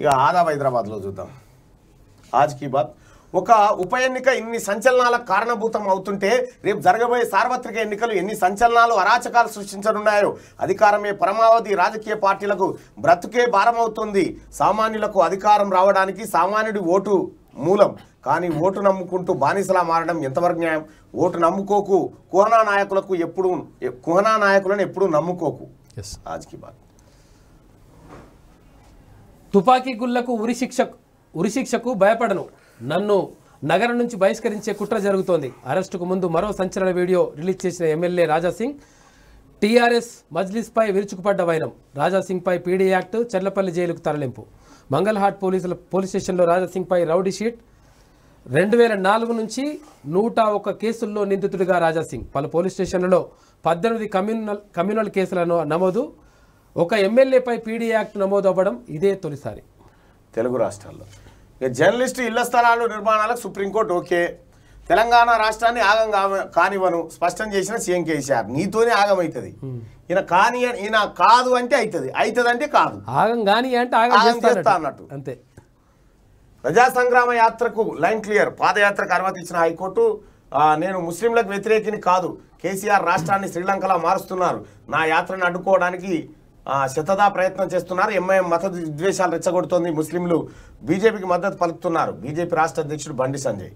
ఇక ఆదా హైదరాబాద్లో చూద్దాం ఆజ్కీ బాత్ ఒక ఉప ఎన్నిక ఇన్ని సంచలనాలకు కారణభూతం అవుతుంటే రేపు జరగబోయే సార్వత్రిక ఎన్నికలు ఎన్ని సంచలనాలు అరాచకాలు సృష్టించనున్నాయో అధికారమే పరమావధి రాజకీయ పార్టీలకు బ్రతుకే భారమవుతుంది సామాన్యులకు అధికారం రావడానికి సామాన్యుడి ఓటు మూలం కానీ ఓటు నమ్ముకుంటూ బానిసలా మారడం ఎంతవరకు న్యాయం ఓటు నమ్ముకోకు కుహనా నాయకులకు ఎప్పుడు కుహనా నాయకులను ఎప్పుడూ నమ్ముకోకు ఆజ్కి బాత్ తుపాకీ గుళ్లకు ఉరిశిక్ష ఉరిశిక్షకు భయపడను నన్ను నగరం నుంచి బహిష్కరించే కుట్ర జరుగుతోంది అరెస్టుకు ముందు మరో సంచలన వీడియో రిలీజ్ చేసిన ఎమ్మెల్యే రాజాసింగ్ టీఆర్ఎస్ మజ్లిస్పై విరుచుకుపడ్డ వైరం రాజాసింగ్పై పీడీ యాక్ట్ చెర్లపల్లి జైలుకు తరలింపు మంగళహాట్ పోలీసుల పోలీస్ స్టేషన్లో రాజాసింగ్పై రౌడీ షీట్ రెండు వేల నాలుగు నుంచి నూట ఒక కేసుల్లో నిందితుడిగా రాజాసింగ్ పలు పోలీస్ స్టేషన్లలో పద్దెనిమిది కమ్యూనల్ కమ్యూనల్ కేసులను నమోదు ఒక ఎమ్మెల్యేపై పీడీ యాక్ట్ నమోదవ్వడం ఇదే తొలిసారి తెలుగు రాష్ట్రాల్లో ఇక జర్నలిస్టు ఇళ్ల స్థలాలు నిర్మాణాలకు సుప్రీంకోర్టు ఓకే తెలంగాణ రాష్ట్రాన్ని ఆగం కానివ్వను స్పష్టం చేసిన సీఎం కేసీఆర్ నీతోనే అవుతుంది ఈయన కాని ఈయన కాదు అంటే అవుతుంది అవుతుంది అంటే కాదు ఆగం కాని అంటే ఆగం చేస్తా అన్నట్టు అంతే ప్రజా సంగ్రామ యాత్రకు లైన్ క్లియర్ పాదయాత్రకు అనుమతి ఇచ్చిన హైకోర్టు నేను ముస్లింలకు వ్యతిరేకిని కాదు కేసీఆర్ రాష్ట్రాన్ని శ్రీలంకలా మారుస్తున్నారు నా యాత్రను అడ్డుకోవడానికి శతదా ప్రయత్నం చేస్తున్నారు ఎంఐఎం మత ద్వేషాలు రెచ్చగొడుతోంది ముస్లింలు బీజేపీకి మద్దతు పలుకుతున్నారు బీజేపీ రాష్ట్ర అధ్యక్షుడు బండి సంజయ్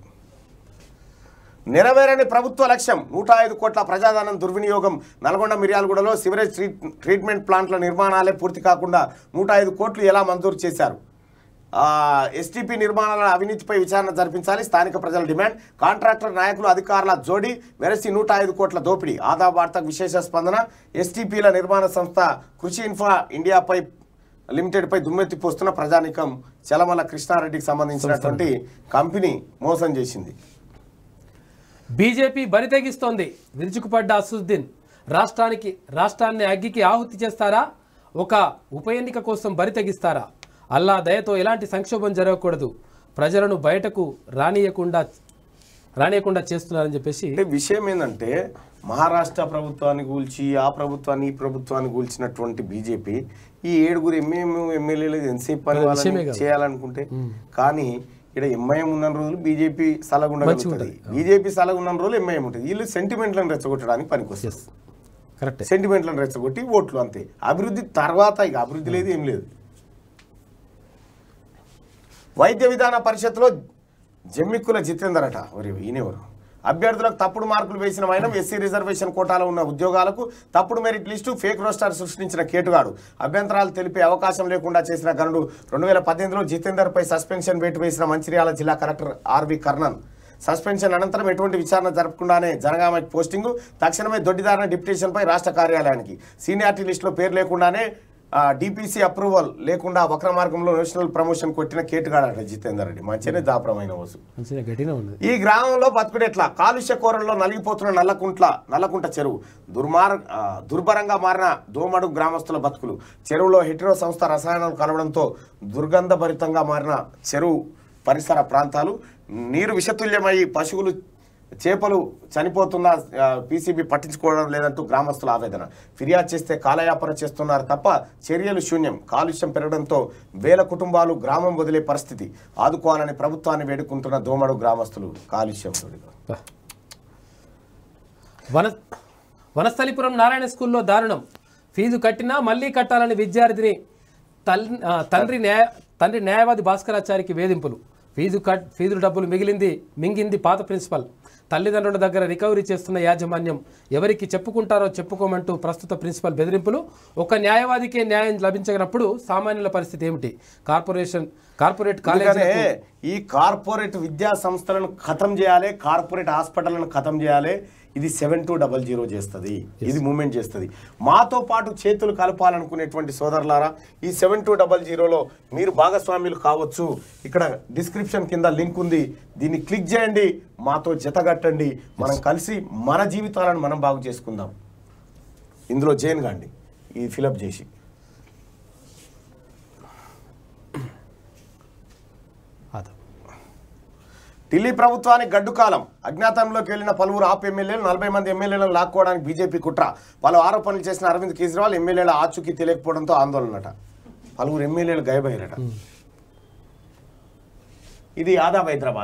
నెరవేరని ప్రభుత్వ లక్ష్యం నూట ఐదు కోట్ల ప్రజాధనం దుర్వినియోగం నల్గొండ మిర్యాలగూడలో సివరేజ్ ట్రీట్మెంట్ ప్లాంట్ల నిర్మాణాలే పూర్తి కాకుండా నూట కోట్లు ఎలా మంజూరు చేశారు ఎస్టీపీ నిర్మాణాల అవినీతిపై విచారణ జరిపించాలి స్థానిక ప్రజల డిమాండ్ కాంట్రాక్టర్ నాయకులు అధికారుల జోడి వెరసి నూట కోట్ల దోపిడీ ఆదా వార్తకు విశేష స్పందన ఎస్టీపీల నిర్మాణ సంస్థ కృషి ఇన్ఫ్రా ఇండియాపై లిమిటెడ్పై పోస్తున్న ప్రజానికం చలమల కృష్ణారెడ్డికి సంబంధించినటువంటి కంపెనీ మోసం చేసింది బీజేపీ బరితెగిస్తోంది విరుచుకుపడ్డ అసుద్దీన్ రాష్ట్రానికి రాష్ట్రాన్ని అగ్గికి ఆహుతి చేస్తారా ఒక ఉప ఎన్నిక కోసం బరితెగిస్తారా అల్లా దయతో ఎలాంటి సంక్షోభం జరగకూడదు ప్రజలను బయటకు రానియకుండా రానియకుండా చేస్తున్నారని చెప్పేసి విషయం ఏంటంటే మహారాష్ట్ర ప్రభుత్వాన్ని కూల్చి ఆ ప్రభుత్వాన్ని ఈ ప్రభుత్వాన్ని కూల్చినటువంటి బీజేపీ ఈ ఏడుగురు ఎంఏఎం ఎమ్మెల్యేలు ఎన్సీపీ చేయాలనుకుంటే కానీ ఇక్కడ ఎంఐఎం ఉన్న రోజులు బీజేపీ సలగుండగలుగుతుంది బీజేపీ సలగున్న రోజులు ఎంఐఎం ఉంటుంది వీళ్ళు సెంటిమెంట్లను రెచ్చగొట్టడానికి పనికి కరెక్ట్ సెంటిమెంట్లను రెచ్చగొట్టి ఓట్లు అంతే అభివృద్ధి తర్వాత ఇక అభివృద్ధి లేదు ఏం లేదు వైద్య విధాన పరిషత్లో జమ్మిక్కుల జితేందర్ అట మరి ఈయనెవరు అభ్యర్థులకు తప్పుడు మార్కులు వేసిన ఆయన ఎస్సీ రిజర్వేషన్ కోటాలో ఉన్న ఉద్యోగాలకు తప్పుడు మెరిట్ లిస్టు ఫేక్ రోస్టార్ సృష్టించిన కేటుగాడు అభ్యంతరాలు తెలిపే అవకాశం లేకుండా చేసిన గనుడు రెండు వేల పద్దెనిమిదిలో జితేందర్పై సస్పెన్షన్ వేటు వేసిన మంచిర్యాల జిల్లా కలెక్టర్ ఆర్వి కర్ణన్ సస్పెన్షన్ అనంతరం ఎటువంటి విచారణ జరపకుండానే జనగామ పోస్టింగ్ తక్షణమే దొడ్డిదారిన డిప్యుటేషన్పై రాష్ట్ర కార్యాలయానికి సీనియారిటీ లిస్టులో పేరు లేకుండానే డిపిసి అప్రూవల్ లేకుండా వక్ర మార్గంలో నేషనల్ ప్రమోషన్ కొట్టిన కేటుగాడట జితేందర్ రెడ్డి మంచిగానే దాపరమైన వసు ఈ గ్రామంలో బతుకుడు ఎట్లా కాలుష్య కూరల్లో నలిగిపోతున్న నల్లకుంట్ల నల్లకుంట చెరువు దుర్మార్ దుర్భరంగా మారిన దోమడు గ్రామస్తుల బతుకులు చెరువులో హెట్రో సంస్థ రసాయనాలు కలవడంతో దుర్గంధభరితంగా మారిన చెరువు పరిసర ప్రాంతాలు నీరు విషతుల్యమై పశువులు చేపలు చనిపోతున్న పీసీబీ పట్టించుకోవడం లేదంటూ గ్రామస్తుల ఆవేదన ఫిర్యాదు చేస్తే కాలయాపన చేస్తున్నారు తప్ప చర్యలు శూన్యం కాలుష్యం పెరగడంతో వేల కుటుంబాలు గ్రామం వదిలే పరిస్థితి ఆదుకోవాలని ప్రభుత్వాన్ని వేడుకుంటున్న దోమడు గ్రామస్తులు కాలుష్యం వన వనస్థలిపురం నారాయణ స్కూల్లో దారుణం ఫీజు కట్టినా మళ్ళీ కట్టాలని విద్యార్థిని తల్ తండ్రి న్యాయ తండ్రి న్యాయవాది భాస్కరాచారికి వేధింపులు ఫీజు కట్ ఫీజుల డబ్బులు మిగిలింది మింగింది పాత ప్రిన్సిపల్ తల్లిదండ్రుల దగ్గర రికవరీ చేస్తున్న యాజమాన్యం ఎవరికి చెప్పుకుంటారో చెప్పుకోమంటూ ప్రస్తుత ప్రిన్సిపల్ బెదిరింపులు ఒక న్యాయవాదికే న్యాయం లభించగినప్పుడు సామాన్యుల పరిస్థితి ఏమిటి కార్పొరేషన్ కార్పొరేట్ కాలేజీ ఈ కార్పొరేట్ విద్యా సంస్థలను ఖతం చేయాలి కార్పొరేట్ హాస్పిటల్ను ఖతం చేయాలి ఇది సెవెన్ టూ డబల్ జీరో చేస్తుంది ఇది మూమెంట్ చేస్తుంది మాతో పాటు చేతులు కలపాలనుకునేటువంటి సోదరులారా ఈ సెవెన్ టూ డబల్ జీరోలో మీరు భాగస్వామ్యులు కావచ్చు ఇక్కడ డిస్క్రిప్షన్ కింద లింక్ ఉంది దీన్ని క్లిక్ చేయండి మాతో జతగట్టండి మనం కలిసి మన జీవితాలను మనం బాగు చేసుకుందాం ఇందులో జైన్ గాండి ఇది ఫిలప్ చేసి ఢిల్లీ ప్రభుత్వానికి గడ్డుకాలం అజ్ఞాతంలోకి వెళ్లిన పలువురు ఆప్ ఎమ్మెల్యేలు నలభై మంది ఎమ్మెల్యేలను లాక్కోవడానికి బీజేపీ కుట్ర పలు ఆరోపణలు చేసిన అరవింద్ కేజ్రీవాల్ ఎమ్మెల్యేల ఆచూకీ తెలియకపోవడంతో ఆందోళనట పలువురు ఎమ్మెల్యేలు గాయబయ్యారట ఇది యాదవ్ హైదరాబాద్